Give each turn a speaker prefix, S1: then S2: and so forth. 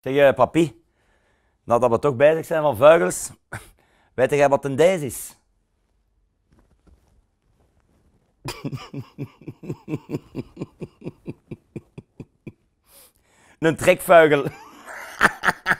S1: Zeg, je eh, papi, nadat we toch bezig zijn van vuigels, weet jij wat een deze is?
S2: een
S3: trekvuigel.